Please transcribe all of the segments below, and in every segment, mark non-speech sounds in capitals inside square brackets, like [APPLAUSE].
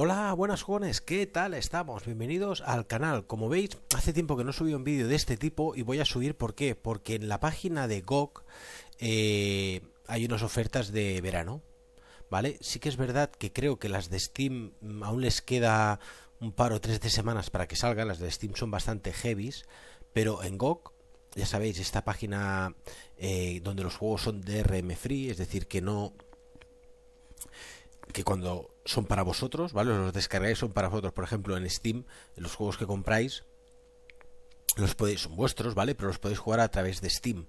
Hola, buenas jóvenes, ¿qué tal estamos? Bienvenidos al canal. Como veis, hace tiempo que no subí un vídeo de este tipo y voy a subir, ¿por qué? Porque en la página de GOG eh, hay unas ofertas de verano, ¿vale? Sí que es verdad que creo que las de Steam aún les queda un par o tres de semanas para que salgan, las de Steam son bastante heavies, pero en GOG ya sabéis, esta página eh, donde los juegos son DRM free, es decir, que no que cuando son para vosotros, ¿vale? Los descargáis son para vosotros. Por ejemplo, en Steam, los juegos que compráis, los podéis, son vuestros, ¿vale? Pero los podéis jugar a través de Steam.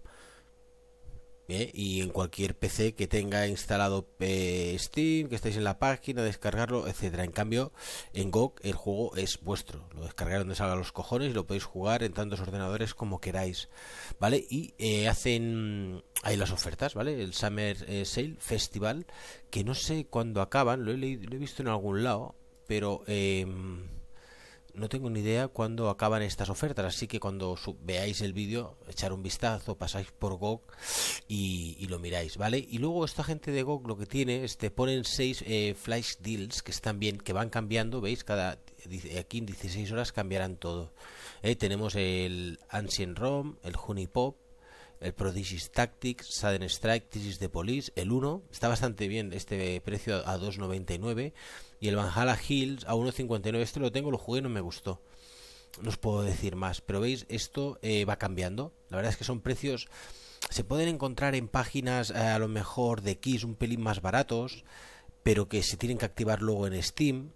¿eh? y en cualquier PC que tenga instalado eh, Steam, que estéis en la página, descargarlo, etcétera. En cambio, en GOG el juego es vuestro, lo descargáis donde salga los cojones y lo podéis jugar en tantos ordenadores como queráis, ¿vale? Y eh, hacen hay las ofertas, ¿vale? El Summer Sale Festival, que no sé cuándo acaban, lo he, leído, lo he visto en algún lado, pero... Em, no tengo ni idea cuándo acaban estas ofertas, así que cuando veáis el vídeo, echar un vistazo, pasáis por GOG y, lo miráis, ¿vale? Y luego esta gente de GOG lo que tiene es te ponen seis eh, flash deals que están bien, que van cambiando, ¿veis? Cada aquí en 16 horas cambiarán todo. Eh, tenemos el Ancient ROM, el Junipop, el Prodigis Tactics, Sudden Strike, tesis de Police, el 1, está bastante bien este precio a 2.99 y el Valhalla Hills a 1.59, este lo tengo, lo jugué y no me gustó. No os puedo decir más, pero veis, esto eh, va cambiando. La verdad es que son precios, se pueden encontrar en páginas eh, a lo mejor de Kiss un pelín más baratos, pero que se tienen que activar luego en Steam.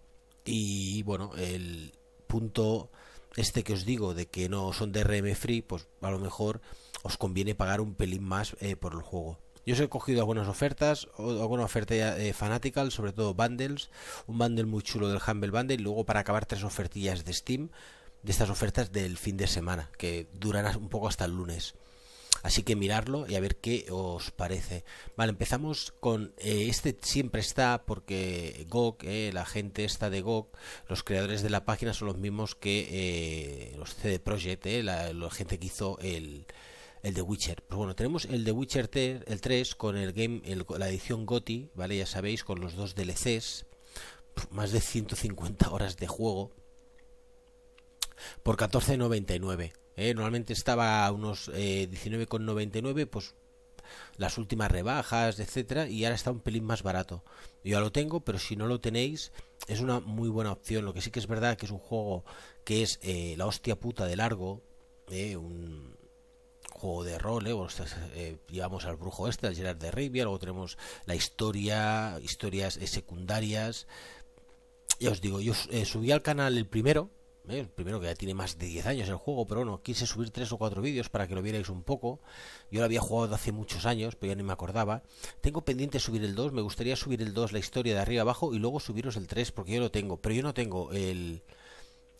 Y bueno, el punto este que os digo de que no son de RM free, pues a lo mejor os conviene pagar un pelín más eh, por el juego. Yo os he cogido algunas ofertas, alguna oferta eh, Fanatical, sobre todo bundles, un bundle muy chulo del Humble Bundle, y luego para acabar tres ofertillas de Steam, de estas ofertas del fin de semana, que duran un poco hasta el lunes. Así que mirarlo y a ver qué os parece. Vale, empezamos con eh, este siempre está porque GOG, eh, la gente está de GOG, los creadores de la página son los mismos que los CD Projekt, la, gente que hizo el, el de Witcher. Pues bueno, tenemos el de Witcher 3, el 3 con el game, la edición GOTI, ¿vale? Ya sabéis, con los dos DLCs, más de 150 horas de juego, por 14,99. ¿eh? Normalmente estaba a unos 19,99, eh, pues las últimas rebajas, etcétera, y ahora está un pelín más barato. Yo ya lo tengo, pero si no lo tenéis, es una muy buena opción. Lo que sí que es verdad que es un juego que es eh, la hostia puta de largo, eh, un, juego de rol, ¿eh? Eh, llevamos al brujo este, al Gerard de Rivia, luego tenemos la historia, historias eh, secundarias. Ya os digo, yo subí al canal el primero, el primero que ya tiene más de 10 años el juego, pero bueno, quise subir tres o cuatro vídeos para que lo vierais un poco. Yo lo había jugado hace muchos años, pero ya ni me acordaba. Tengo pendiente subir el 2, me gustaría subir el 2, la historia de arriba abajo, y luego subiros el 3, porque yo lo tengo, pero yo no tengo el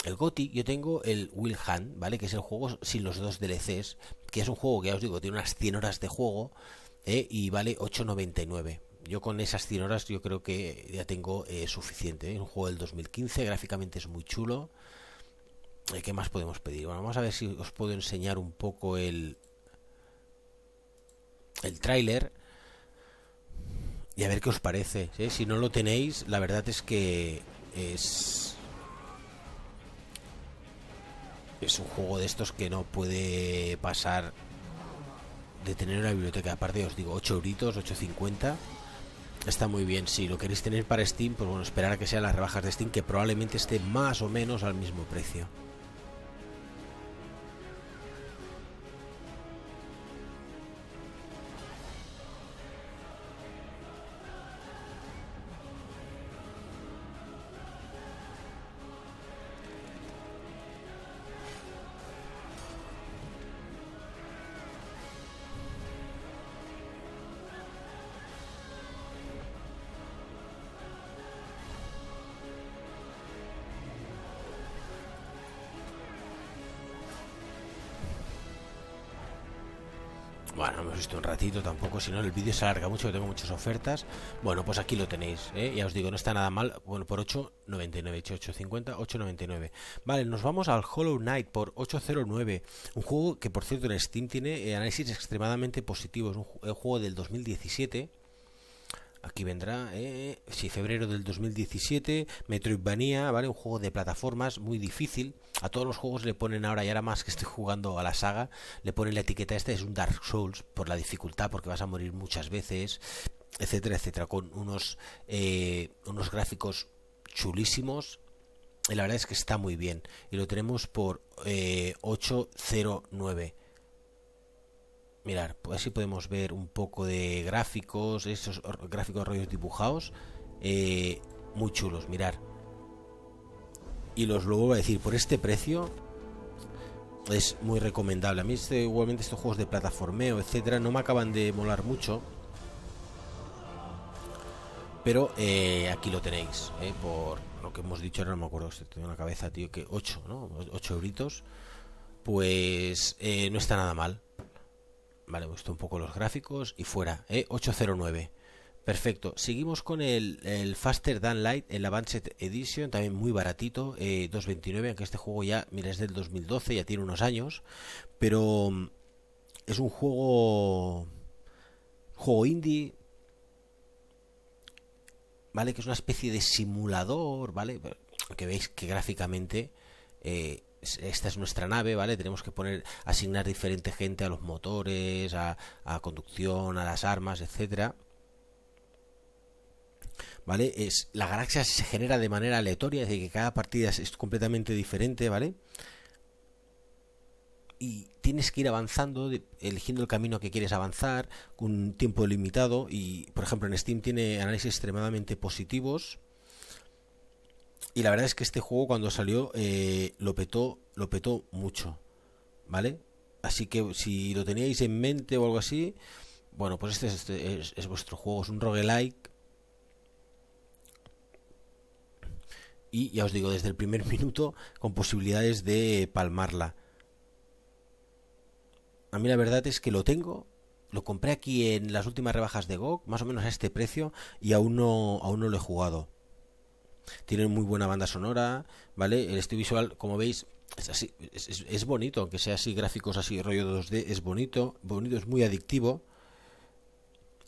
el GOTI, yo tengo el Will Hunt, ¿vale? Que es el juego sin los dos DLCs, que es un juego que ya os digo, tiene unas 100 horas de juego ¿eh? y vale 8.99. Yo con esas 100 horas yo creo que ya tengo eh, suficiente. Es ¿eh? un juego del 2015, gráficamente es muy chulo. ¿Qué más podemos pedir? Bueno, vamos a ver si os puedo enseñar un poco el, el tráiler y a ver qué os parece. Si no lo tenéis, la verdad es que es es un juego de estos que no puede pasar de tener una biblioteca. Aparte, os digo, 8 euritos, 8.50. Está muy bien, si lo queréis tener para Steam, pues bueno, esperar a que sean las rebajas de Steam, que probablemente esté más o menos al mismo precio. bueno, hemos visto un ratito tampoco, si no el vídeo se alarga mucho, tengo muchas ofertas. Bueno, pues aquí lo tenéis, ¿eh? ya os digo, no está nada mal, bueno, por 8,99, 8,50, 8,99. Vale, nos vamos al Hollow Knight por 8,09, un juego que por cierto en Steam tiene eh, análisis extremadamente positivos, es un juego del 2017 Aquí vendrá, eh, eh febrero del 2017, Metroidvania, ¿vale? Un juego de plataformas muy difícil. A todos los juegos le ponen ahora y ahora más que estoy jugando a la saga, le ponen la etiqueta este, es un Dark Souls por la dificultad, porque vas a morir muchas veces, etcétera, etcétera, con unos, eh, unos gráficos chulísimos. Y la verdad es que está muy bien. Y lo tenemos por 809. Eh, mirar, pues, así podemos ver un poco de gráficos, esos gráficos rollos dibujados, eh, muy chulos, mirar. Y los luego vuelvo a decir, por este precio es muy recomendable. A mí este, igualmente estos juegos de plataformeo, etcétera, no me acaban de molar mucho. Pero eh, aquí lo tenéis, eh, por lo que hemos dicho, no me acuerdo, tengo una cabeza, tío, que 8, ¿no? 8 euritos. Pues no está nada mal Vale, me gustó un poco los gráficos y fuera, ¿eh? 809. Perfecto. Seguimos con el, el, Faster Than Light, el Advanced Edition, también muy baratito, eh, 2.29, aunque este juego ya, mira, es del 2012, ya tiene unos años, pero mm, es un juego, juego indie, ¿vale? Que es una especie de simulador, ¿vale? Que veis que gráficamente eh, esta es nuestra nave, ¿vale? Tenemos que poner, asignar diferente gente a los motores, a, conducción, a las armas, etcétera. ¿Vale? Es, la galaxia se genera de manera aleatoria, es decir, que cada partida es, completamente diferente, ¿vale? Y tienes que ir avanzando, eligiendo el camino que quieres avanzar, con un tiempo limitado. Y, por ejemplo, en Steam tiene análisis extremadamente positivos y la verdad es que este juego cuando salió eh, lo petó, lo petó mucho, ¿vale? Así que si lo teníais en mente o algo así, bueno, pues este, es, este vuestro juego, es un roguelike. Y ya os digo, desde el primer [LAUGHS] minuto con posibilidades de palmarla. A mí la verdad es que lo tengo, lo compré aquí en las últimas rebajas de GOG, más o menos a este precio, y aún no, aún no lo he jugado. Tiene muy buena banda sonora, ¿vale? El estilo visual, como veis, es, bonito, aunque sea así, gráficos así, rollo 2D, es bonito, bonito, es muy adictivo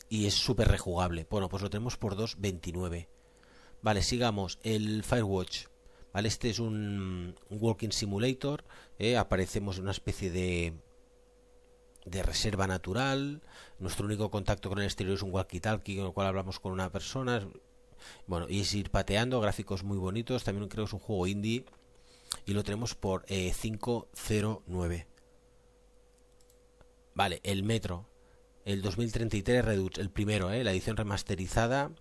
y es súper rejugable. Bueno, pues lo tenemos por 2.29. Vale, sigamos, el Firewatch. Vale, este es un, Walking Simulator, ¿eh? aparecemos en una especie de de reserva natural, nuestro único contacto con el exterior es un walkie-talkie con el cual hablamos con una persona, bueno, y es ir pateando, gráficos muy bonitos, también creo que es un juego indie y lo tenemos por 509. Eh, vale, el Metro, el 2033 Redux, el primero, eh, la edición remasterizada,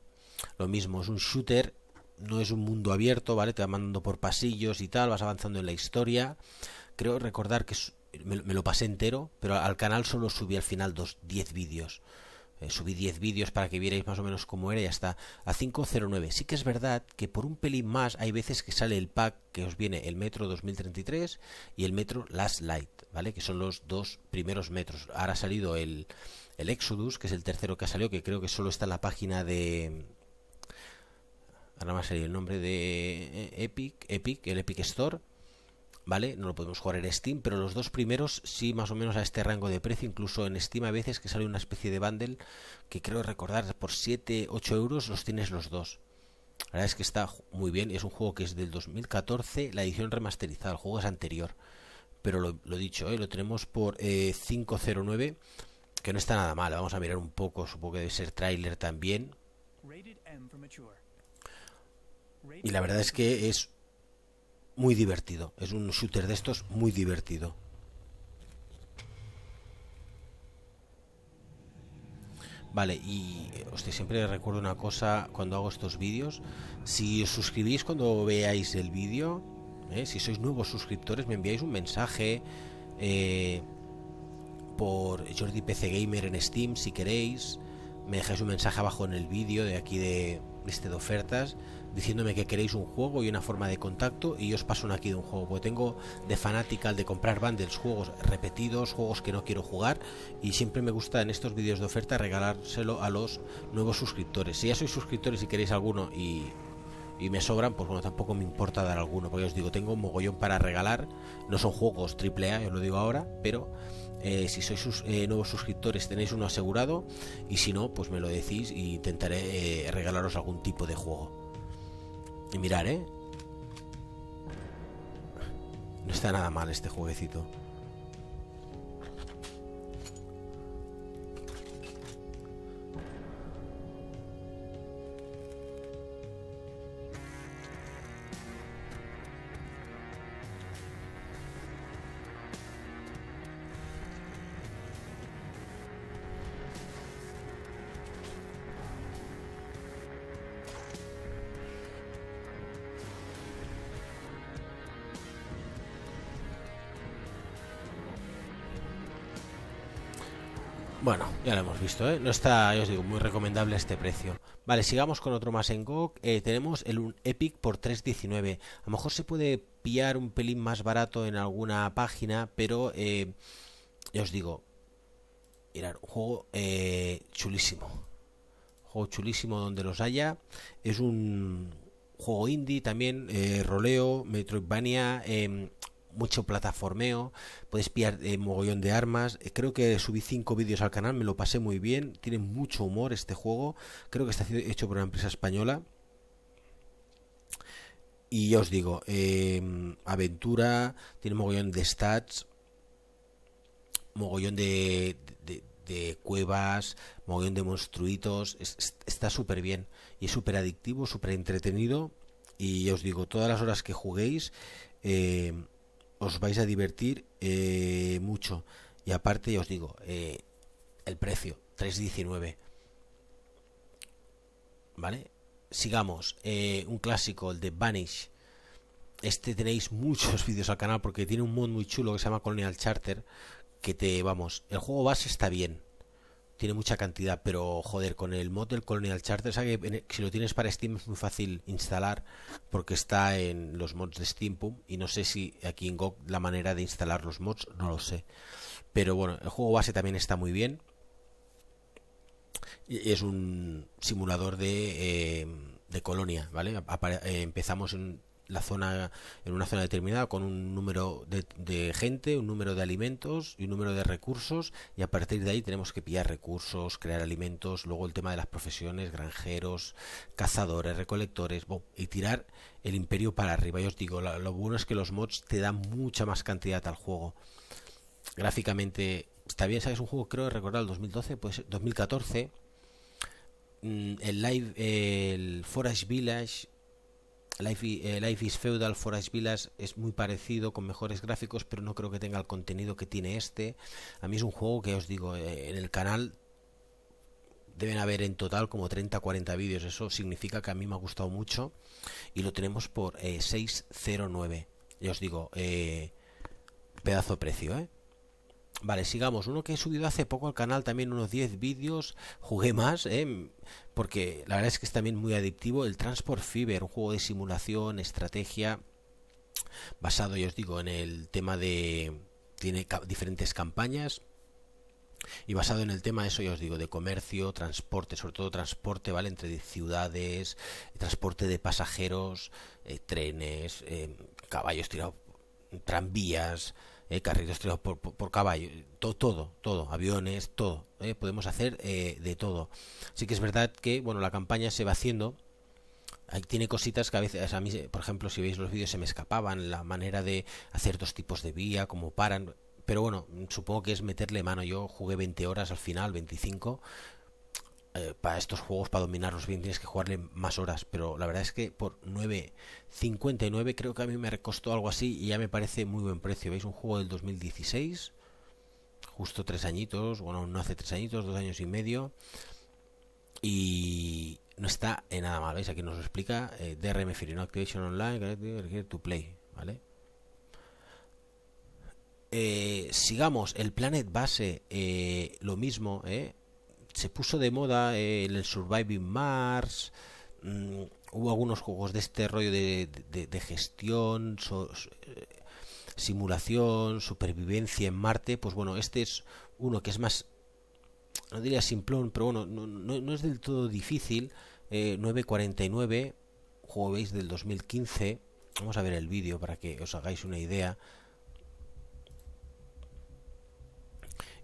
lo mismo, es un shooter, no es un mundo abierto, ¿vale? Te va mandando por pasillos y tal, vas avanzando en la historia. Creo recordar que me, lo pasé entero, pero al canal solo subí al final dos 10 vídeos. Eh, subí 10 vídeos para que vierais más o menos cómo era y hasta a 5.09. Sí que es verdad que por un pelín más hay veces que sale el pack que os viene el Metro 2033 y el Metro Last Light, ¿vale? Que son los dos primeros metros. Ahora ha salido el, Exodus, que es el tercero que ha salido, que creo que solo está en la página de... Ahora más ha salido el nombre de eh, Epic, Epic, el Epic Store ¿vale? No lo podemos jugar en Steam, pero los dos primeros sí más o menos a este rango de precio, incluso en Steam a veces que sale una especie de bundle que creo recordar por 7, 8 euros los tienes los dos. La verdad es que está muy bien, es un juego que es del 2014, la edición remasterizada, el juego es anterior, pero lo, he dicho, ¿eh? lo tenemos por 509, eh, que no está nada mal, vamos a mirar un poco, supongo que debe ser trailer también. Y la verdad es que es muy divertido. Es un shooter de estos muy divertido. Vale, y hostia, siempre recuerdo una cosa cuando hago estos vídeos. Si os suscribís cuando veáis el vídeo, ¿eh? si sois nuevos suscriptores, me enviáis un mensaje eh, por Jordi PC Gamer en Steam si queréis. Me dejáis un mensaje abajo en el vídeo de aquí de este de ofertas diciéndome que queréis un juego y una forma de contacto y os paso una aquí de un juego, porque tengo de fanatical de comprar bundles, juegos repetidos, juegos que no quiero jugar y siempre me gusta en estos vídeos de oferta regalárselo a los nuevos suscriptores. Si ya sois suscriptores y queréis alguno y me sobran, pues bueno, tampoco me importa dar alguno, porque os digo, tengo un mogollón para regalar, no son juegos AAA, os lo digo ahora, pero eh, si sois eh, nuevos suscriptores tenéis uno asegurado y si no, pues me lo decís y intentaré eh, regalaros algún tipo de juego. Y mirar, ¿eh? No está nada mal este jueguecito. Ya lo hemos visto, ¿eh? No está, ya os digo, muy recomendable este precio. Vale, sigamos con otro más en GOG. Eh, tenemos el Epic por 3.19. A lo mejor se puede pillar un pelín más barato en alguna página, pero eh, ya os digo, mirad, un juego eh, chulísimo. Un juego chulísimo donde los haya. Es un juego indie también, eh, roleo, Metroidvania em, mucho plataformeo, podéis pillar eh, mogollón de armas. Eh, creo que subí 5 vídeos al canal, me lo pasé muy bien. Tiene mucho humor este juego. Creo que está hecho por una empresa española. Y ya os digo, em, aventura, tiene mogollón de stats, mogollón de, cuevas, mogollón de monstruitos. está súper bien y es súper adictivo, súper entretenido. Y os digo, todas las horas que juguéis, eh, os vais a divertir eh, mucho. Y aparte, os digo, eh, el precio, 3.19. ¿Vale? Sigamos, eh, un clásico, el de Vanish. Este tenéis muchos [LAUGHS] vídeos al canal porque tiene un mod muy chulo que se llama Colonial Charter. Que te, vamos, el juego base está bien tiene mucha cantidad, pero joder, con el mod del Colonial Charter, que e, si lo tienes para Steam es muy fácil instalar porque está en los mods de Steam y no sé si aquí en GOG la manera de instalar los mods, no lo sé. Pero bueno, el juego base también está muy bien. Es un simulador de, eh, colonia, ¿vale? Eh, empezamos en la zona en una zona determinada con un número de, gente, un número de alimentos y un número de recursos y a partir de ahí tenemos que pillar recursos, crear alimentos, luego el tema de las profesiones, granjeros, cazadores, recolectores, y tirar el imperio para arriba. Yo os digo, lo, bueno es que los mods te dan mucha más cantidad al juego. Gráficamente está bien, sabes un juego creo recordar el 2012, pues 2014 el live el Forest Village Life, eh, is Feudal for Villas es muy parecido, con mejores gráficos, pero no creo que tenga el contenido que tiene este. A mí es un juego que os digo, eh, en el canal deben haber en total como 30-40 vídeos. Eso significa que a mí me ha gustado mucho y lo tenemos por 609. Eh, ya os digo, pedazo de precio, ¿eh? Vale, sigamos. Uno que he subido hace poco al canal, también unos 10 vídeos, jugué más, ¿eh? porque la verdad es que es también muy adictivo. El Transport Fever, un juego de simulación, estrategia, basado, ya os digo, en el tema de... Tiene diferentes campañas, y basado en el tema, eso ya os digo, de comercio, transporte, sobre todo transporte, ¿vale? Entre ciudades, transporte de pasajeros, eh, trenes, eh, caballos tirados, tranvías, eh, carritos por, por, caballo, todo, todo, todo, aviones, todo. Eh, podemos hacer eh, de todo. así que es verdad que bueno, la campaña se va haciendo. Ahí tiene cositas que a veces, a mí, por ejemplo, si veis los vídeos, se me escapaban la manera de hacer dos tipos de vía, como paran. Pero bueno, supongo que es meterle mano. Yo jugué 20 horas al final, 25, eh, para estos juegos, para dominarlos bien, tienes que jugarle más horas. Pero la verdad es que por 9.59 creo que a mí me costó algo así y ya me parece muy buen precio. ¿Veis? Un juego del 2016, justo tres añitos, bueno, no hace tres añitos, dos años y medio. Y no está en nada mal, ¿veis? Aquí nos lo explica. Eh, DRM Free, no Activation Online, to Play, ¿vale? Eh, sigamos, el Planet Base, lo mismo, ¿eh? se puso de moda eh, el Surviving Mars. Mm, hubo algunos juegos de este rollo de, de, gestión, eh, simulación, supervivencia en Marte. Pues bueno, este es uno que es más, no diría simplón, pero bueno, no, no, es del todo difícil. 949, eh, juego veis del 2015. Vamos a ver el vídeo para que os hagáis una idea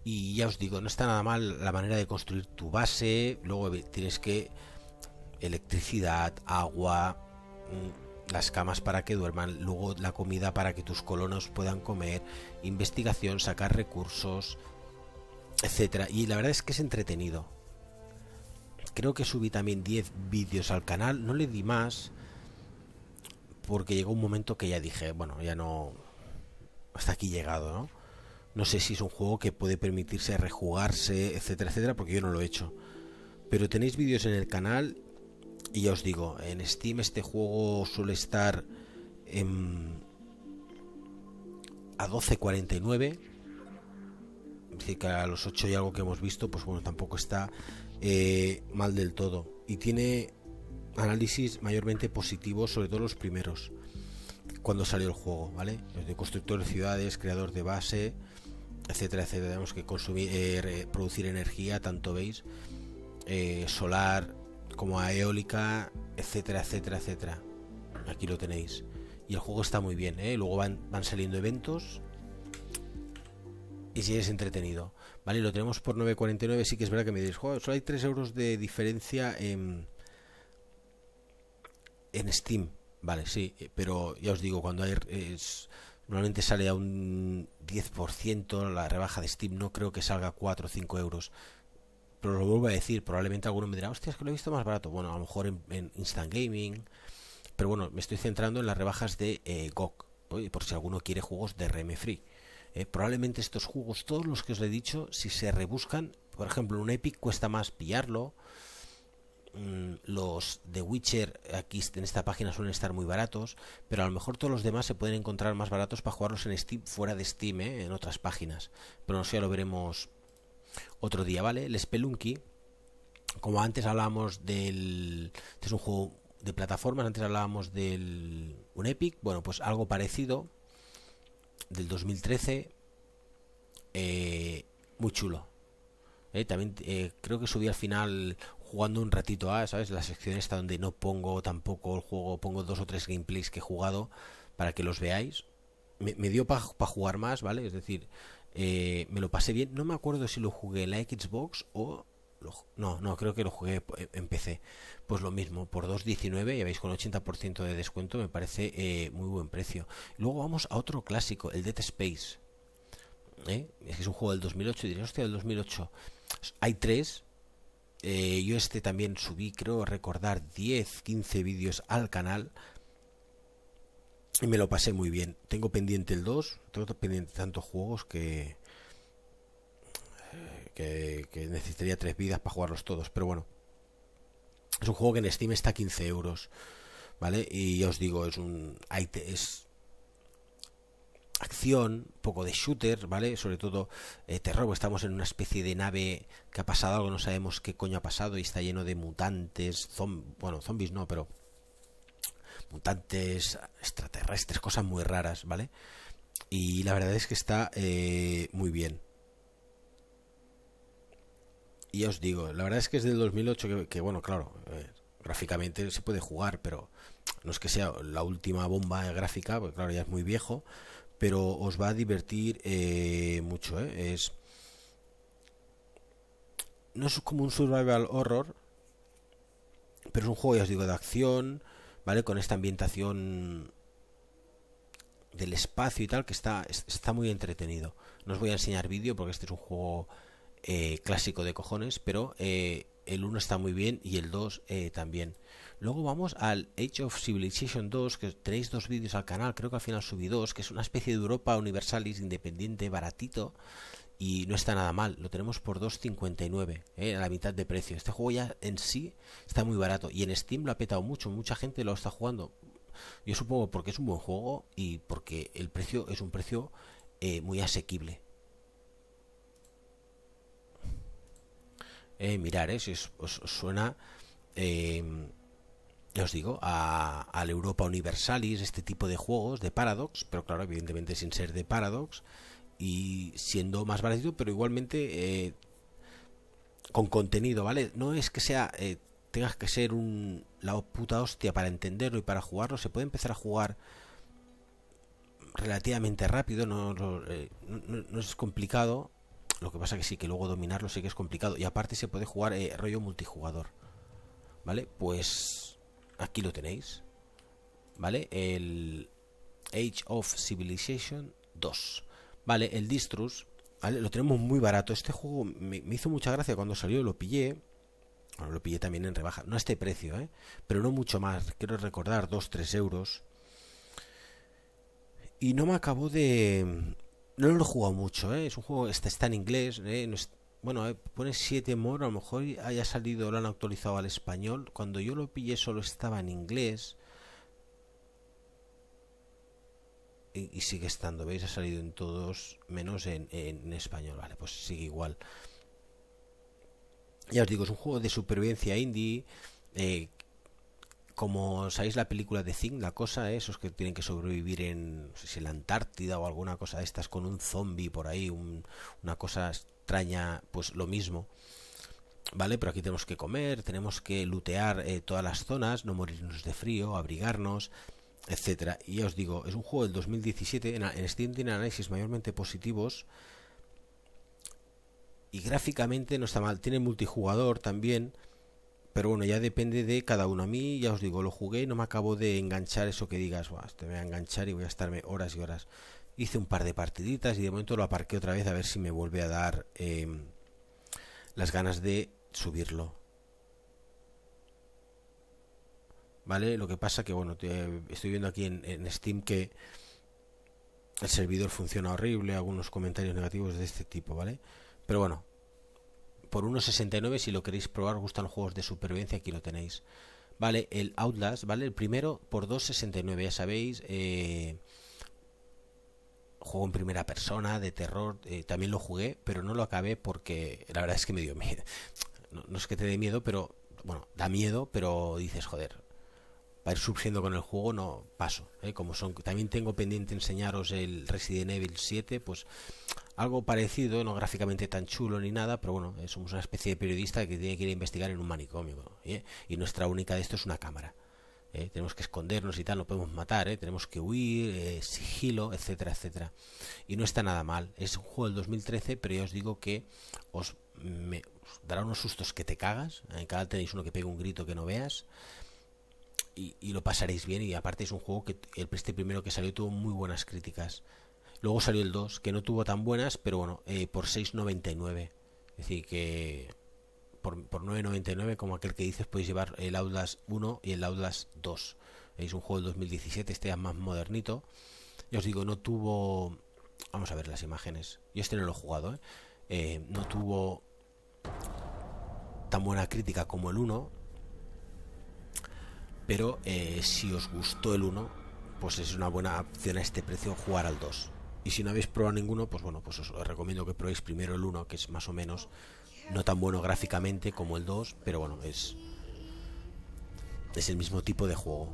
Y ya os digo, no está nada mal la manera de construir tu base. Luego tienes que electricidad, agua, mm, las camas para que duerman, luego la comida para que tus colonos puedan comer, investigación, sacar recursos, etcétera. Y la verdad es que es entretenido. Creo que subí también 10 vídeos al canal, no le di más porque llegó un momento que ya dije, bueno, ya no hasta aquí llegado, ¿no? No sé si es un juego que puede permitirse rejugarse, etcétera, etcétera, porque yo no lo he hecho. Pero tenéis vídeos en el canal y ya os digo, en Steam este juego suele estar en, a 12.49. Es decir, que a los 8 y algo que hemos visto, pues bueno, tampoco está eh, mal del todo. Y tiene análisis mayormente positivos, sobre todo los primeros cuando salió el juego, ¿vale? De constructor de ciudades, creador de base, etcétera, etcétera. Tenemos que consumir, eh, producir energía, tanto veis, eh, solar como eólica, etcétera, etcétera, etcétera. Aquí lo tenéis. Y el juego está muy bien, ¿eh? Luego van, van saliendo eventos y si es entretenido. Vale, lo tenemos por 9.49, sí que es verdad que me diréis, joder, solo hay 3 euros de diferencia en, en Steam. Vale, sí, eh, pero ya os digo, cuando hay... normalmente sale a un 10% la rebaja de Steam, no creo que salga 4 o 5 euros. Pero lo vuelvo a decir, probablemente alguno me dirá, hostia, es que lo he visto más barato. Bueno, a lo mejor en, Instant Gaming. Pero bueno, me estoy centrando en las rebajas de eh, GOG, por si alguno quiere juegos de RM Free. Eh, probablemente estos juegos, todos los que os he dicho, si se rebuscan, por ejemplo, un Epic cuesta más pillarlo, Mm, los de Witcher aquí en esta página suelen estar muy baratos, pero a lo mejor todos los demás se pueden encontrar más baratos para jugarlos en Steam fuera de Steam, ¿eh? en otras páginas. Pero no sé, ya lo veremos otro día, ¿vale? El Spelunky, como antes hablábamos del... Este es un juego de plataformas, antes hablábamos del... Un Epic, bueno, pues algo parecido, del 2013, eh, muy chulo. Eh, también creo que subí al final jugando un ratito a, ¿sabes? La sección está donde no pongo tampoco el juego, pongo dos o tres gameplays que he jugado para que los veáis. Me, dio para jugar más, ¿vale? Es decir, eh, me lo pasé bien. No me acuerdo si lo jugué en la Xbox o... no, no, creo que lo jugué en PC. Pues lo mismo, por 2.19, ya veis, con 80% de descuento, me parece eh, muy buen precio. Luego vamos a otro clásico, el Dead Space. Es ¿eh? es un juego del 2008 y hostia, del 2008. Hay tres, eh, yo este también subí, creo recordar, 10, 15 vídeos al canal. Y me lo pasé muy bien. Tengo pendiente el 2. Tengo pendiente tantos juegos eh, que, que, necesitaría tres vidas para jugarlos todos. Pero bueno. Es un juego que en Steam está a 15 euros. ¿Vale? Y ya os digo, es un. Es, acción, un poco de shooter, ¿vale? Sobre todo eh, terror, porque estamos en una especie de nave que ha pasado algo, no sabemos qué coño ha pasado y está lleno de mutantes, zomb bueno, zombies no, pero mutantes extraterrestres, cosas muy raras, ¿vale? Y la verdad es que está eh, muy bien. Y ya os digo, la verdad es que es del 2008 que, bueno, claro, eh, gráficamente se puede jugar, pero no es que sea la última bomba gráfica, porque claro, ya es muy viejo, pero os va a divertir eh, mucho. Eh. Es no es como un survival horror, pero es un juego, ya os digo, de acción, ¿vale? Con esta ambientación del espacio y tal, que está, está muy entretenido. No os voy a enseñar vídeo porque este es un juego eh, clásico de cojones, pero el 1 está muy bien y el 2 también. Luego vamos al Age of Civilization 2, que tenéis dos vídeos al canal, creo que al final subí dos, que es una especie de Europa Universalis independiente, baratito, y no está nada mal, lo tenemos por 2.59, ¿eh? a la mitad de precio. Este juego ya en sí está muy barato, y en Steam lo ha petado mucho, mucha gente lo está jugando. Yo supongo porque es un buen juego y porque el precio es un precio eh, muy asequible. Eh, mirar, eh, si os, suena ya os digo, a, al Europa Universalis, este tipo de juegos de Paradox, pero claro, evidentemente sin ser de Paradox y siendo más barato, pero igualmente eh, con contenido, ¿vale? No es que sea, eh, tengas que ser un, la puta hostia para entenderlo y para jugarlo, se puede empezar a jugar relativamente rápido, no, eh, es complicado, lo que pasa que sí, que luego dominarlo sí que es complicado, y aparte se puede jugar rollo multijugador, ¿vale? Pues Aquí lo tenéis. ¿Vale? El Age of Civilization 2. ¿Vale? El Distrus. ¿Vale? Lo tenemos muy barato. Este juego me, hizo mucha gracia cuando salió, lo pillé. Bueno, lo pillé también en rebaja. No a este precio, ¿eh? Pero no mucho más. Quiero recordar 2-3 euros. Y no me acabo de... No lo he jugado mucho, ¿eh? Es un juego, este está en inglés, ¿eh? no es bueno, eh, pone 7 more, a lo mejor haya salido, lo han actualizado al español. Cuando yo lo pillé solo estaba en inglés. Y, sigue estando, ¿veis? Ha salido en todos, menos en, español. Vale, pues sigue igual. Ya os digo, es un juego de supervivencia indie. Eh, como sabéis la película de Zing, la cosa, eh, esos que tienen que sobrevivir en, en la Antártida o alguna cosa de estas con un zombie por ahí, una cosa pues lo mismo. ¿Vale? Pero aquí tenemos que comer, tenemos que lutear eh, todas las zonas, no morirnos de frío, abrigarnos, etcétera. Y ya os digo, es un juego del 2017, en, en Steam tiene análisis mayormente positivos y gráficamente no está mal. Tiene multijugador también, pero bueno, ya depende de cada uno. A mí, ya os digo, lo jugué y no me acabo de enganchar eso que digas, te este voy a enganchar y voy a estarme horas y horas hice un par de partiditas y de momento lo aparqué otra vez a ver si me vuelve a dar em, las ganas de subirlo. ¿Vale? Lo que pasa que, bueno, estoy viendo aquí en, Steam que el servidor funciona horrible, algunos comentarios negativos de este tipo, ¿vale? Pero bueno, por 1.69 si lo queréis probar, gustan juegos de supervivencia, aquí lo tenéis. Vale, el Outlast, ¿vale? El primero por 2.69, ya sabéis, eh, juego en primera persona, de terror, eh, también lo jugué, pero no lo acabé porque la verdad es que me dio miedo. [LAUGHS] No, es que te dé miedo, pero bueno, da miedo, pero dices, joder, para ir subsiendo con el juego no paso. ¿eh? Como son, también tengo pendiente enseñaros el Resident Evil 7, pues algo parecido, no gráficamente tan chulo ni nada, pero bueno, eh, somos una especie de periodista que tiene que ir a investigar en un manicomio. ¿eh? Y nuestra única de esto es una cámara. Eh, tenemos que escondernos y tal, no podemos matar, eh, tenemos que huir, eh, sigilo, etcétera, etcétera. Y no está nada mal. Es un juego del 2013, pero ya os digo que os, me, dará unos sustos que te cagas. En cada tenéis uno que pega un grito que no veas. Y, lo pasaréis bien. Y aparte es un juego que el este primero que salió tuvo muy buenas críticas. Luego salió el 2, que no tuvo tan buenas, pero bueno, por 6.99. Es decir, que por, 9.99, como aquel que dices, podéis llevar el Audas 1 y el Audas 2. Es un juego del 2017, este es más modernito. ...yo os digo, no tuvo... Vamos a ver las imágenes. Yo este no lo he jugado, ¿eh? Eh, no tuvo tan buena crítica como el 1. Pero eh, si os gustó el 1, pues es una buena opción a este precio jugar al 2. Y si no habéis probado ninguno, pues bueno, pues os recomiendo que probéis primero el 1, que es más o menos no tan bueno gráficamente como el 2, pero bueno, es, es el mismo tipo de juego.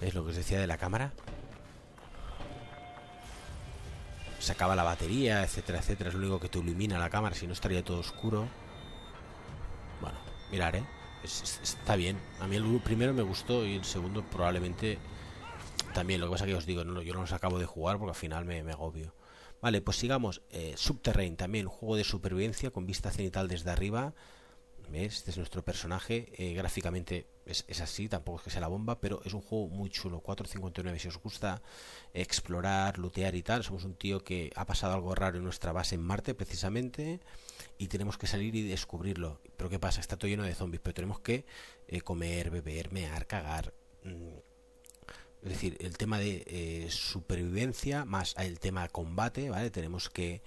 ¿Ves lo que os decía de la cámara? Se acaba la batería, etcétera, etcétera. Es lo único que te ilumina la cámara, si no estaría todo oscuro. Bueno, mirar, ¿eh? está bien. A mí el primero me gustó y el segundo probablemente también, lo que pasa que os digo, yo no los acabo de jugar porque al final me, agobio. Vale, pues sigamos. Eh, también, un juego de supervivencia con vista cenital desde arriba. ¿Ves? Este es nuestro personaje. Eh, gráficamente es, así, tampoco es que sea la bomba, pero es un juego muy chulo. 4.59 si os gusta explorar, lootear y tal. Somos un tío que ha pasado algo raro en nuestra base en Marte precisamente y tenemos que salir y descubrirlo. Pero ¿qué pasa? Está todo lleno de zombies, pero tenemos que eh, comer, beber, mear, cagar. Mm, es decir, el tema de eh, supervivencia más el tema combate, ¿vale? Tenemos que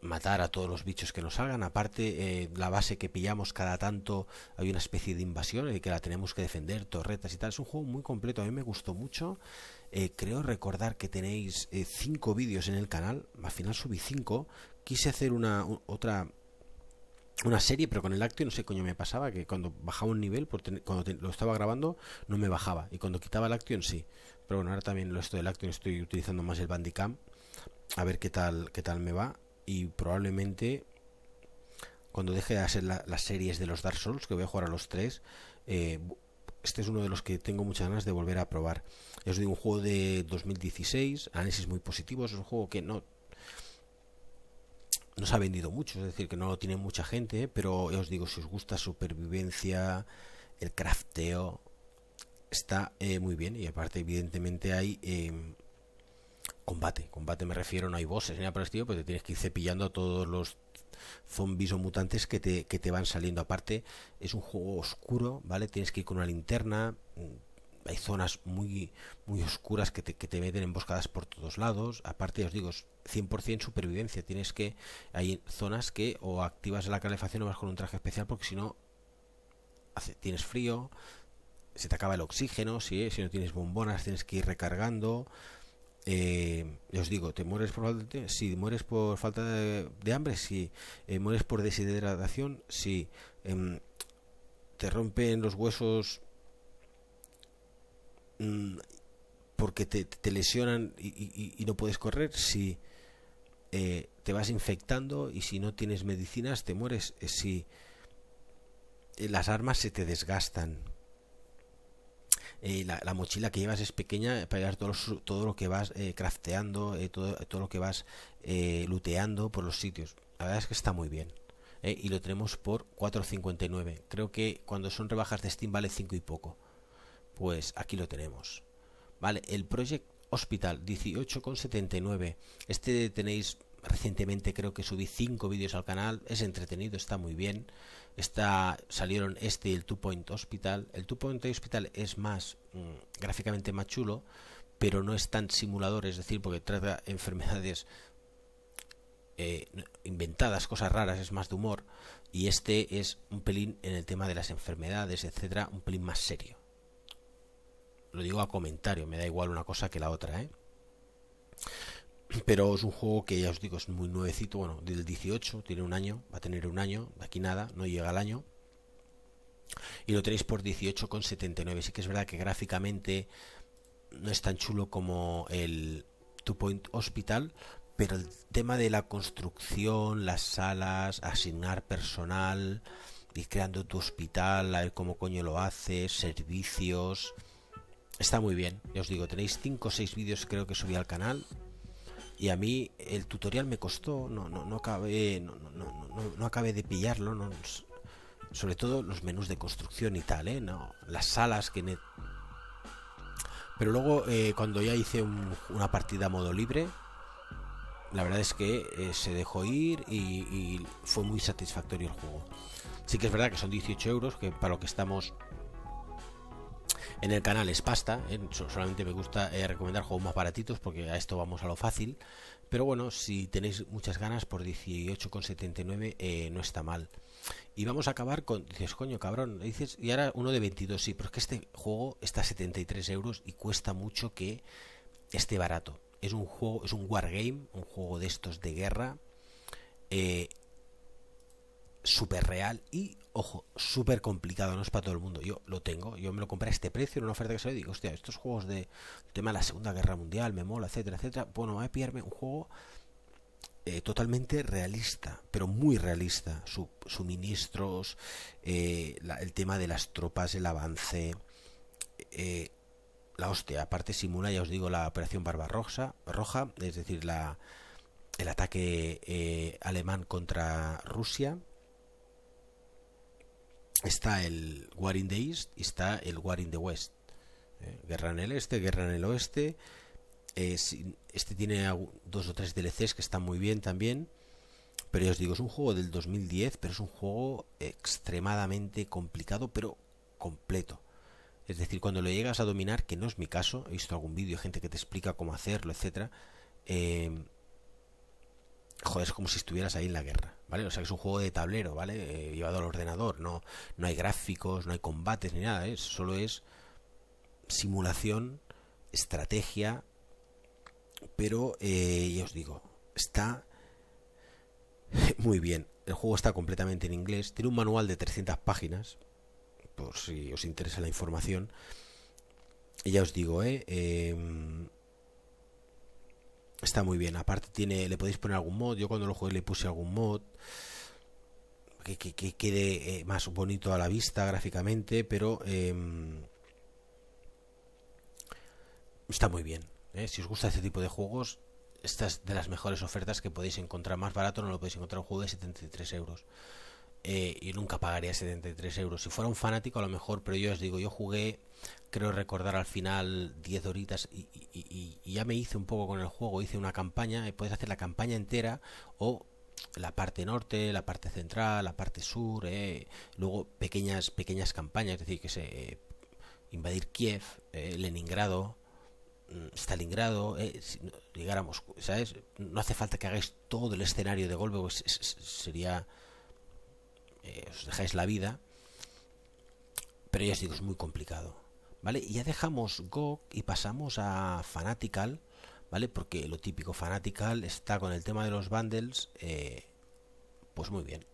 matar a todos los bichos que nos salgan. Aparte, eh, la base que pillamos cada tanto hay una especie de invasión y que la tenemos que defender, torretas y tal. Es un juego muy completo, a mí me gustó mucho. Eh, creo recordar que tenéis cinco vídeos en el canal, al final subí cinco. Quise hacer una otra una serie, pero con el acto no sé coño me pasaba, que cuando bajaba un nivel, cuando lo estaba grabando, no me bajaba. Y cuando quitaba el Action sí. Pero bueno, ahora también lo estoy del Action, estoy utilizando más el Bandicam. A ver qué tal, qué tal me va. Y probablemente cuando deje de hacer las series de los Dark Souls, que voy a jugar a los tres, eh, este es uno de los que tengo muchas ganas de volver a probar. Es de un juego de 2016, análisis muy positivos, es un juego que no nos ha vendido mucho, es decir, que no lo tiene mucha gente, pero os digo, si os gusta supervivencia, el crafteo, está eh, muy bien. Y aparte, evidentemente, hay em, combate. Combate me refiero, no hay bosses ni nada pues te tienes que ir cepillando a todos los zombies o mutantes que te, que te van saliendo. Aparte, es un juego oscuro, ¿vale? Tienes que ir con una linterna hay zonas muy, muy oscuras que te, que te meten emboscadas por todos lados. Aparte, os digo, 100% supervivencia. Tienes que. Hay zonas que o activas la calefacción o vas con un traje especial porque si no. Hace, tienes frío, se te acaba el oxígeno, si, si no tienes bombonas tienes que ir recargando. Eh, os digo, ¿te mueres por falta de, mueres por falta de, hambre? si eh, ¿Mueres por deshidratación? si em, ¿Te rompen los huesos Mm, porque te, lesionan y, no puedes correr, si eh, te vas infectando y si no tienes medicinas te mueres, eh, si eh, las armas se te desgastan. la, mochila que llevas es pequeña para llevar todo, todo lo que vas crafteando, todo, todo, lo que vas luteando por los sitios. La verdad es que está muy bien. y lo tenemos por 4.59. Creo que cuando son rebajas de Steam vale 5 y poco. Pues aquí lo tenemos. Vale, el Project Hospital 18,79. Este tenéis recientemente, creo que subí 5 vídeos al canal. Es entretenido, está muy bien. salieron este y el Two Point Hospital. El Two Point Hospital es más mm, gráficamente más chulo, pero no es tan simulador, es decir, porque trata [LAUGHS] enfermedades eh, inventadas, cosas raras, es más de humor. Y este es un pelín en el tema de las enfermedades, etcétera, un pelín más serio lo digo a comentario, me da igual una cosa que la otra, ¿eh? Pero es un juego que ya os digo, es muy nuevecito, bueno, del 18, tiene un año, va a tener un año, de aquí nada, no llega al año. Y lo tenéis por 18,79. Sí que es verdad que gráficamente no es tan chulo como el Two Point Hospital, pero el tema de la construcción, las salas, asignar personal, ir creando tu hospital, a ver cómo coño lo haces, servicios está muy bien. Ya os digo, tenéis 5 o 6 vídeos creo que subí al canal. Y a mí el tutorial me costó, no, no, no acabé, no, acabé de pillarlo, sobre todo los menús de construcción y tal, ¿eh? no, las salas que... Pero luego eh, cuando ya hice una partida a modo libre, la verdad es que eh, se dejó ir y, y, fue muy satisfactorio el juego. Sí que es verdad que son 18 euros, que para lo que estamos en el canal es pasta. ¿eh? Solamente me gusta eh, recomendar juegos más baratitos porque a esto vamos a lo fácil. Pero bueno, si tenéis muchas ganas, por 18,79 eh, no está mal. Y vamos a acabar con. Dices, coño, cabrón. Dices, y ahora uno de 22, sí, pero es que este juego está a 73 euros y cuesta mucho que esté barato. Es un juego, es un wargame, un juego de estos de guerra. super real y ojo, súper complicado, no es para todo el mundo. Yo lo tengo, yo me lo compré a este precio, en una oferta que se le digo, hostia, estos juegos de tema de la Segunda Guerra Mundial, me mola, etcétera, etcétera. Bueno, voy a pillarme un juego eh, totalmente realista, pero muy realista. suministros, eh, el tema de las tropas, el avance. Eh, la hostia, aparte simula, ya os digo, la operación Barbarroja, roja, es decir, la, el ataque alemán contra Rusia, está el War in the East y está el War in the West. Eh, guerra en el Este, Guerra en el Oeste. Eh, este tiene dos o tres DLCs que están muy bien también. Pero ya os digo, es un juego del 2010, pero es un juego extremadamente complicado, pero completo. Es decir, cuando lo llegas a dominar, que no es mi caso, he visto algún vídeo, gente que te explica cómo hacerlo, etc., Eh, joder, es como si estuvieras ahí en la guerra, ¿vale? O sea, es un juego de tablero, ¿vale? Eh, llevado al ordenador, no, no hay gráficos, no hay combates ni nada, ¿eh? Solo es simulación, estrategia, pero eh, ya os digo, está [LAUGHS] muy bien. El juego está completamente en inglés, tiene un manual de 300 páginas, por si os interesa la información. Y ya os digo, ¿eh? eh Está muy bien. Aparte tiene, le podéis poner algún mod. Yo cuando lo jugué le puse algún mod. Que, quede eh, más bonito a la vista gráficamente, pero em, está muy bien. ¿eh? Si os gusta este tipo de juegos, esta es de las mejores ofertas que podéis encontrar. Más barato no lo podéis encontrar un juego de 73 euros. Eh, y nunca pagaría 73 euros. Si fuera un fanático, a lo mejor, pero yo os digo, yo jugué creo recordar al final 10 horitas y, ya me hice un poco con el juego, hice una campaña, y eh, puedes hacer la campaña entera o la parte norte, la parte central, la parte sur, eh, luego pequeñas pequeñas campañas, es decir, que se eh, invadir Kiev, Leningrado, mm, Stalingrado, eh, ¿sabes? No hace falta que hagáis todo el escenario de golpe, pues sería. os dejáis la vida. Pero ya os digo, es muy complicado. ¿Vale? Y ya dejamos GOG y pasamos a Fanatical, ¿vale? Porque lo típico Fanatical está con el tema de los bundles, eh, pues muy bien.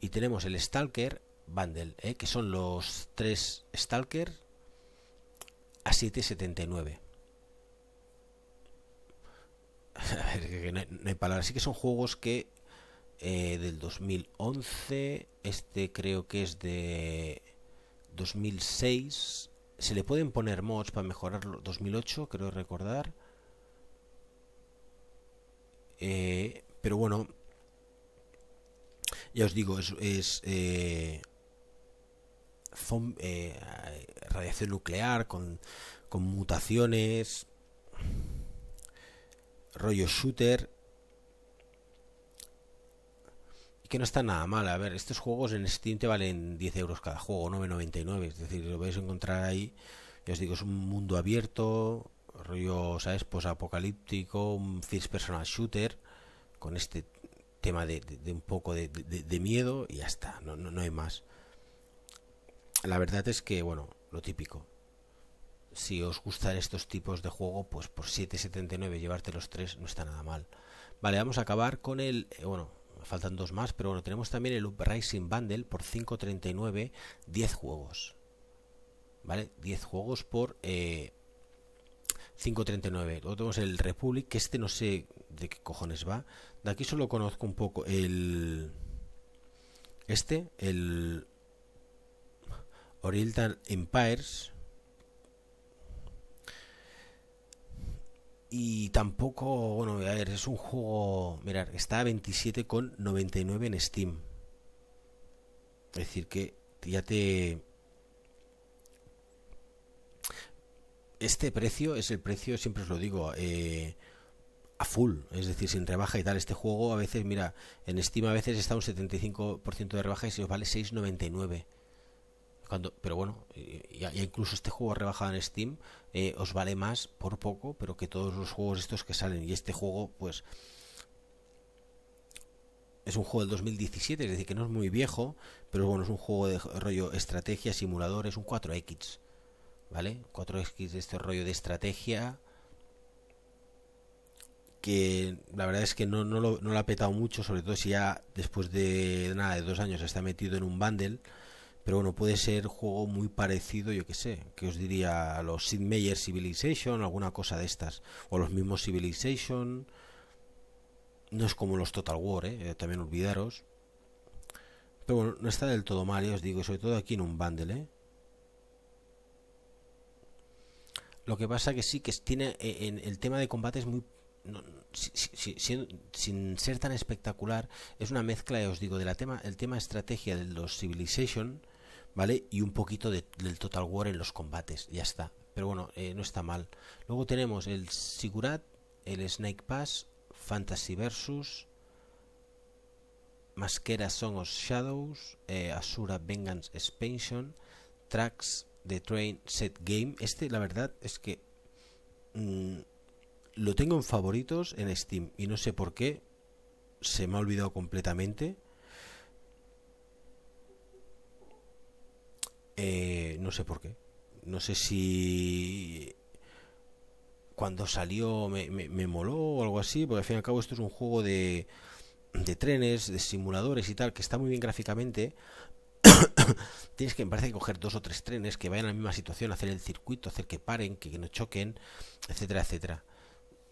Y tenemos el Stalker Bundle, ¿eh? que son los tres Stalker a 7.79. [LAUGHS] a ver, que no, hay, palabras. Sí que son juegos que eh, del 2011, este creo que es de 2006 se le pueden poner mods para mejorarlo. 2008, creo recordar. Eh, pero bueno, ya os digo, es, es eh, eh, radiación nuclear con, con mutaciones, rollo shooter. que no está nada mal. A ver, estos juegos en Steam te valen 10 euros cada juego, 9,99. Es decir, lo vais a encontrar ahí. Ya os digo, es un mundo abierto, rollo, ¿sabes? Posapocalíptico, un first personal shooter, con este tema de, un poco de, miedo y ya está, no, no, no hay más. La verdad es que, bueno, lo típico. Si os gustan estos tipos de juego, pues por 7,79 llevarte los tres no está nada mal. Vale, vamos a acabar con el... Eh, bueno, faltan dos más, pero bueno, tenemos también el Uprising Bundle por 5.39, 10 juegos. ¿Vale? 10 juegos por 5.39. Eh, Luego tenemos el Republic, que este no sé de qué cojones va. De aquí solo conozco un poco el... Este, el Oriental Empires, Y tampoco, bueno, a ver, es un juego, mirar, está a 27,99 en Steam. Es decir, que ya te... Este precio es el precio, siempre os lo digo, eh, a full, es decir, sin rebaja y tal. Este juego a veces, mira, en Steam a veces está un 75% de rebaja y se os vale 6,99. Cuando, pero bueno, ya, ya, incluso este juego rebajado en Steam eh, os vale más por poco, pero que todos los juegos estos que salen. Y este juego, pues, es un juego del 2017, es decir, que no es muy viejo, pero bueno, es un juego de rollo estrategia, simulador, es un 4X, ¿vale? 4X de este rollo de estrategia que la verdad es que no, lo, no lo ha petado mucho, sobre todo si ya después de nada de dos años está metido en un bundle pero bueno, puede ser juego muy parecido, yo que sé, que os diría a los Sid Meier Civilization, alguna cosa de estas, o los mismos Civilization. No es como los Total War, ¿eh? ¿eh? también olvidaros. Pero bueno, no está del todo mal, ya os digo, sobre todo aquí en un bundle, ¿eh? Lo que pasa que sí que tiene eh, en el tema de combate es muy sin ser tan espectacular es una mezcla, os digo, del tema el tema estrategia de los Civilization ¿vale? Y un poquito del Total War en los combates, ya está. Pero bueno, eh, no está mal. Luego tenemos el Sigurat, el Snake Pass, Fantasy Versus, Masquera Song of Shadows, eh, Asura Vengeance Expansion, Tracks The Train Set Game. Este, la verdad, es que mm, lo tengo en favoritos en Steam y no sé por qué. Se me ha olvidado completamente. Eh, no sé por qué. No sé si cuando salió me, me, moló o algo así, porque al fin y al cabo esto es un juego de, de trenes, de simuladores y tal, que está muy bien gráficamente. [COUGHS] Tienes que, me parece, coger dos o tres trenes que vayan a la misma situación, hacer el circuito, hacer que paren, que, no choquen, etcétera, etcétera.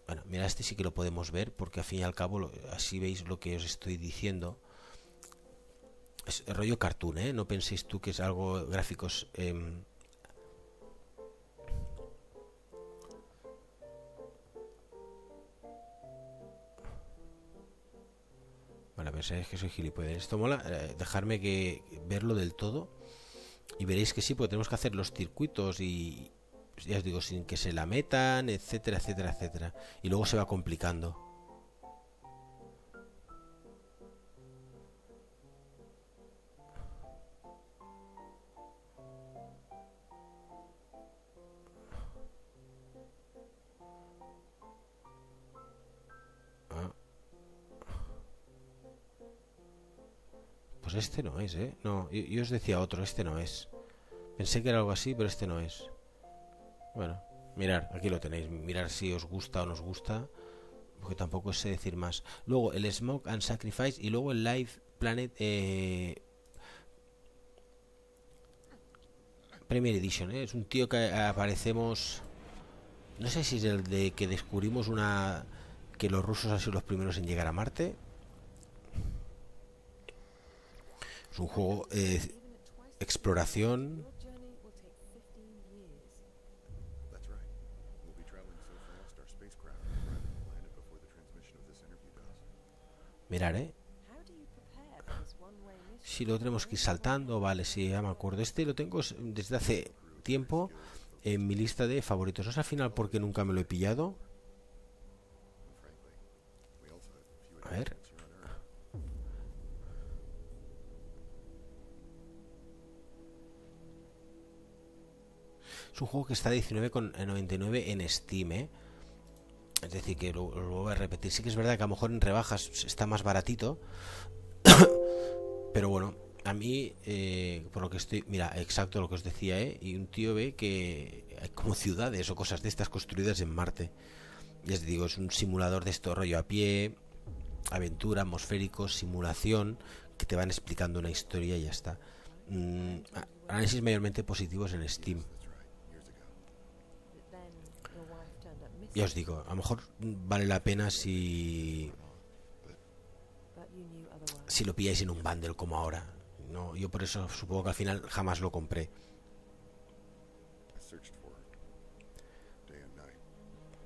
Bueno, mira, este sí que lo podemos ver porque al fin y al cabo así veis lo que os estoy diciendo es rollo cartoon, ¿eh? No penséis tú que es algo gráficos. Eh... Em, vale, pensáis que soy gilipollas. Esto mola, eh, dejarme que verlo del todo. Y veréis que sí, porque tenemos que hacer los circuitos y, ya os digo, sin que se la metan, etcétera, etcétera, etcétera. Y luego se va complicando. este no es, ¿eh? No, yo, os decía otro, este no es. Pensé que era algo así, pero este no es. Bueno, mirar, aquí lo tenéis, mirar si os gusta o no os gusta, porque tampoco sé decir más. Luego el Smoke and Sacrifice y luego el Live Planet eh, Premier Edition, ¿eh? es un tío que aparecemos, no sé si es el de que descubrimos una que los rusos han sido los primeros en llegar a Marte un juego eh, exploración. Mirar, ¿eh? Si lo tenemos que ir saltando, vale, si ya me acuerdo. Este lo tengo desde hace tiempo en mi lista de favoritos. No sé al final porque nunca me lo he pillado. A ver. Es un juego que está a 19,99 en Steam, ¿eh? Es decir, que lo, voy a repetir. Sí que es verdad que a lo mejor en rebajas está más baratito. [COUGHS] pero bueno, a mí, eh, por lo que estoy. Mira, exacto lo que os decía, ¿eh? Y un tío ve que hay como ciudades o cosas de estas construidas en Marte. Les digo, es un simulador de esto rollo a pie, aventura, atmosférico, simulación, que te van explicando una historia y ya está. Mm, análisis mayormente positivos en Steam. Ya os digo, a lo mejor vale la pena si si lo pilláis en un bundle como ahora. No, yo por eso supongo que al final jamás lo compré.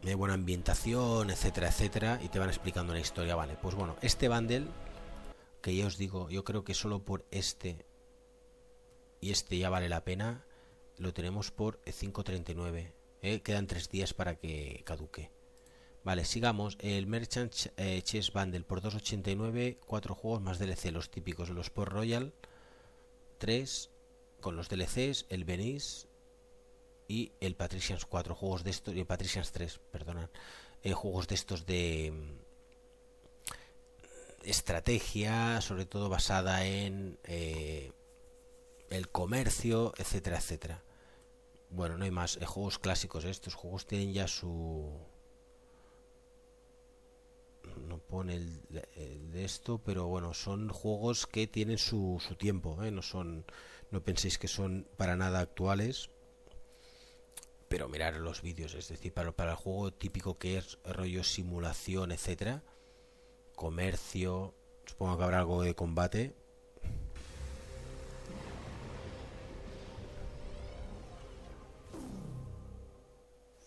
Hay eh, buena ambientación, etcétera, etcétera, y te van explicando la historia, vale. Pues bueno, este bundle, que ya os digo, yo creo que solo por este y este ya vale la pena, lo tenemos por 5.39. ¿eh? quedan tres días para que caduque. Vale, sigamos. El Merchant eh, Chess Bundle por 2.89, cuatro juegos más DLC, los típicos, de los Port Royal, 3 con los DLCs, el Venice y el Patricians 4, juegos de estos, Patricians 3, eh, juegos de estos de mm, estrategia, sobre todo basada en el comercio, etcétera, etcétera. Bueno, no hay más. Eh, juegos clásicos. Estos juegos tienen ya su... No pone de esto, pero bueno, son juegos que tienen su, su tiempo. ¿eh? No son... No penséis que son para nada actuales. Pero mirar los vídeos, es decir, para, para el juego típico que es rollo simulación, etcétera, comercio, supongo que habrá algo de combate,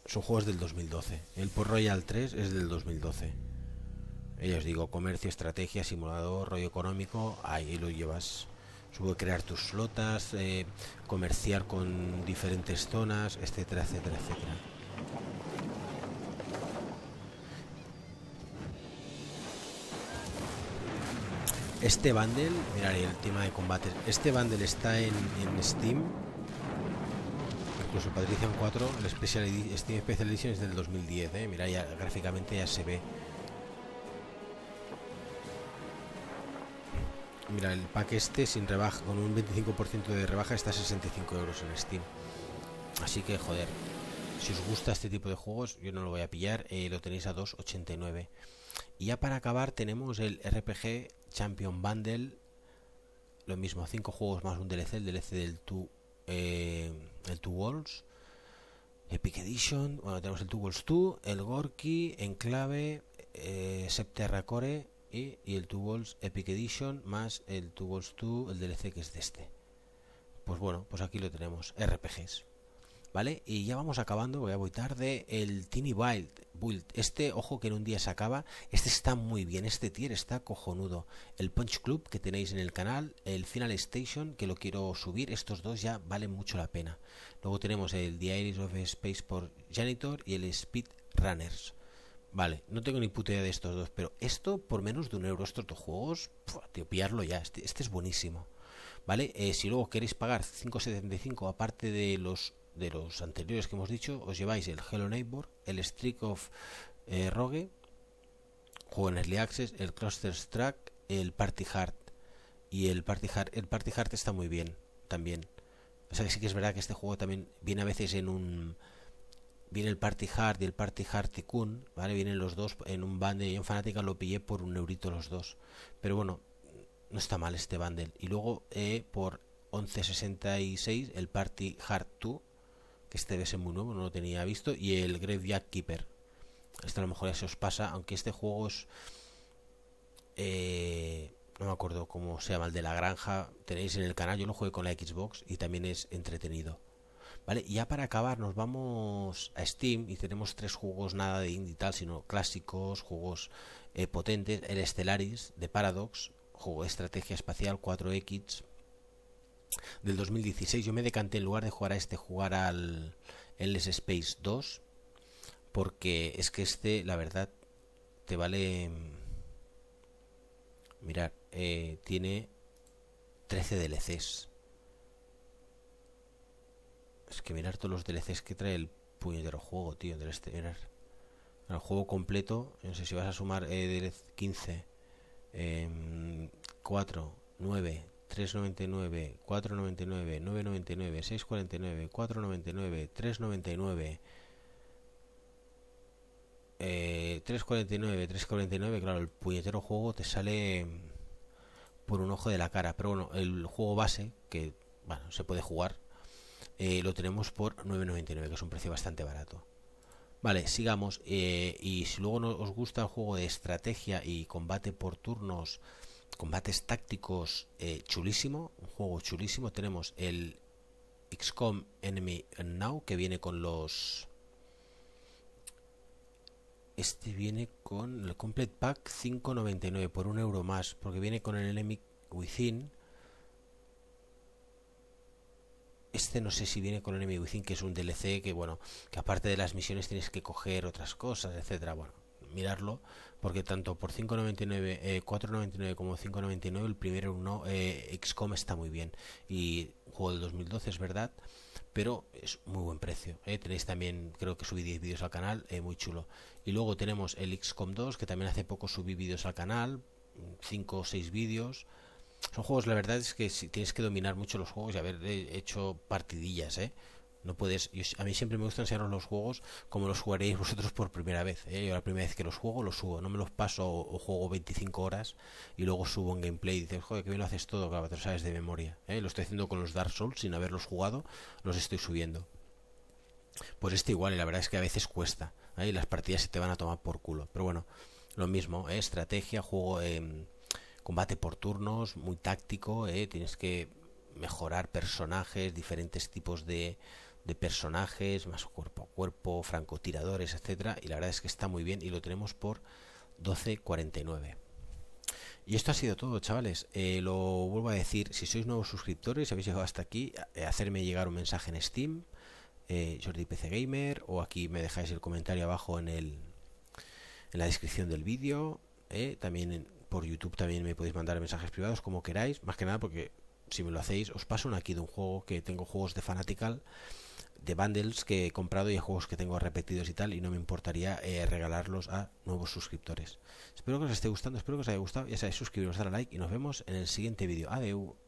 Su juego es del 2012. El Port Royal 3 es del 2012. ellos digo, comercio, estrategia, simulador, rollo económico, ahí lo llevas. Sube crear tus flotas, eh, comerciar con diferentes zonas, etcétera, etcétera, etcétera. Este bundle, mirar el tema de combate. este bundle está en Steam incluso el 4, el Steam Special Edition es del 2010, ¿eh? mira, ya gráficamente ya se ve. Mira, el pack este sin rebaja, con un 25% de rebaja está a 65 euros en Steam. Así que, joder, si os gusta este tipo de juegos, yo no lo voy a pillar, eh, lo tenéis a 2,89. Y ya para acabar tenemos el RPG Champion Bundle, lo mismo, 5 juegos más un DLC, el DLC del 2 eh, el Two Walls, Epic Edition, bueno, tenemos el Two Walls 2, el Gorky, Enclave, eh, Septerra Core y, y, el Two Walls Epic Edition más el Two Walls 2, el DLC que es de este. Pues bueno, pues aquí lo tenemos, RPGs. ¿vale? Y ya vamos acabando, voy a voy tarde. El Tiny Wild, Build, este, ojo que en un día se acaba, este está muy bien, este tier está cojonudo. El Punch Club que tenéis en el canal, el Final Station que lo quiero subir, estos dos ya valen mucho la pena. Luego tenemos el Diaries of Space por Janitor y el Speed Runners. Vale, no tengo ni puta idea de estos dos, pero esto por menos de un euro, estos dos juegos, puf, tío, pillarlo ya, este, este es buenísimo. ¿Vale? Eh, si luego queréis pagar 5.75 aparte de los de los anteriores que hemos dicho, os lleváis el Hello Neighbor, el Streak of eh, Rogue, juego en Early Access, el Cluster Track, el Party Hard. Y el Party Hard, el Party Heart está muy bien también. O sea que sí que es verdad que este juego también viene a veces en un. Viene el Party Hard y el Party Hard Tycoon, ¿vale? Vienen los dos en un bundle. y en Fanática lo pillé por un eurito los dos. Pero bueno, no está mal este bundle. Y luego eh, por 11.66 el Party Hard 2 este debe ser muy nuevo, no lo tenía visto, y el Jack Keeper. Este a lo mejor ya se os pasa, aunque este juego es... Eh, no me acuerdo cómo se llama, el de la granja, tenéis en el canal, yo lo jugué con la Xbox y también es entretenido. Vale, y ya para acabar nos vamos a Steam y tenemos tres juegos nada de indie y tal, sino clásicos, juegos eh, potentes, el Stellaris de Paradox, juego de estrategia espacial 4X, del 2016 yo me decanté en lugar de jugar a este, jugar al LS Space 2, porque es que este, la verdad, te vale... Mm, mirar, eh, tiene 13 DLCs. Es que mirar todos los DLCs que trae el puñetero juego, tío, del este. El juego completo, no sé si vas a sumar 15, 4, 9, 399, 499, 999, 649, 499, 399. 349, 349, claro, el puñetero juego te sale por un ojo de la cara, pero bueno, el juego base, que se puede jugar, eh, lo tenemos por 9,99, que es un precio bastante barato. Vale, sigamos. Eh, y si luego os gusta el juego de estrategia y combate por turnos, combates tácticos eh, chulísimo, un juego chulísimo. Tenemos el XCOM Enemy Now que viene con los... Este viene con el Complete Pack 5.99 por un euro más, porque viene con el Enemy Within. Este no sé si viene con el Enemy Within, que es un DLC que, bueno, que aparte de las misiones tienes que coger otras cosas, etcétera. Bueno, mirarlo, porque tanto por 5.99, 4.99 eh, como 5.99 el primer uno eh, XCOM está muy bien y juego del 2012 es verdad, pero es muy buen precio. Eh. Tenéis también, creo que subí 10 vídeos al canal, eh, muy chulo. Y luego tenemos el XCOM 2 que también hace poco subí vídeos al canal, 5 o 6 vídeos. Son juegos, la verdad es que si tienes que dominar mucho los juegos y haber hecho partidillas, ¿eh? No puedes, a mí siempre me gusta enseñaros los juegos como los jugaréis vosotros por primera vez. ¿eh? Yo la primera vez que los juego, los subo. No me los paso o, juego 25 horas y luego subo un gameplay y dices, joder, que bien lo haces todo, lo sabes de memoria. ¿eh? Lo estoy haciendo con los Dark Souls sin haberlos jugado, los estoy subiendo. Pues este igual, y la verdad es que a veces cuesta. ¿eh? Y las partidas se te van a tomar por culo. Pero bueno, lo mismo, estrategia, juego, em, combate por turnos, muy táctico, tienes que mejorar personajes, diferentes tipos de de personajes, más cuerpo a cuerpo, francotiradores, etcétera, y la verdad es que está muy bien y lo tenemos por 12.49. Y esto ha sido todo, chavales. Eh, lo vuelvo a decir, si sois nuevos suscriptores, si habéis llegado hasta aquí, eh, hacerme llegar un mensaje en Steam, eh, Jordi PC Gamer, o aquí me dejáis el comentario abajo en el en la descripción del vídeo. Eh, también por YouTube también me podéis mandar mensajes privados como queráis, más que nada porque si me lo hacéis, os paso una aquí de un juego que tengo juegos de Fanatical de bundles que he comprado y de juegos que tengo repetidos y tal, y no me importaría eh, regalarlos a nuevos suscriptores. Espero que os esté gustando, espero que os haya gustado. Ya sabéis, suscribiros, darle a like y nos vemos en el siguiente vídeo. Adeu.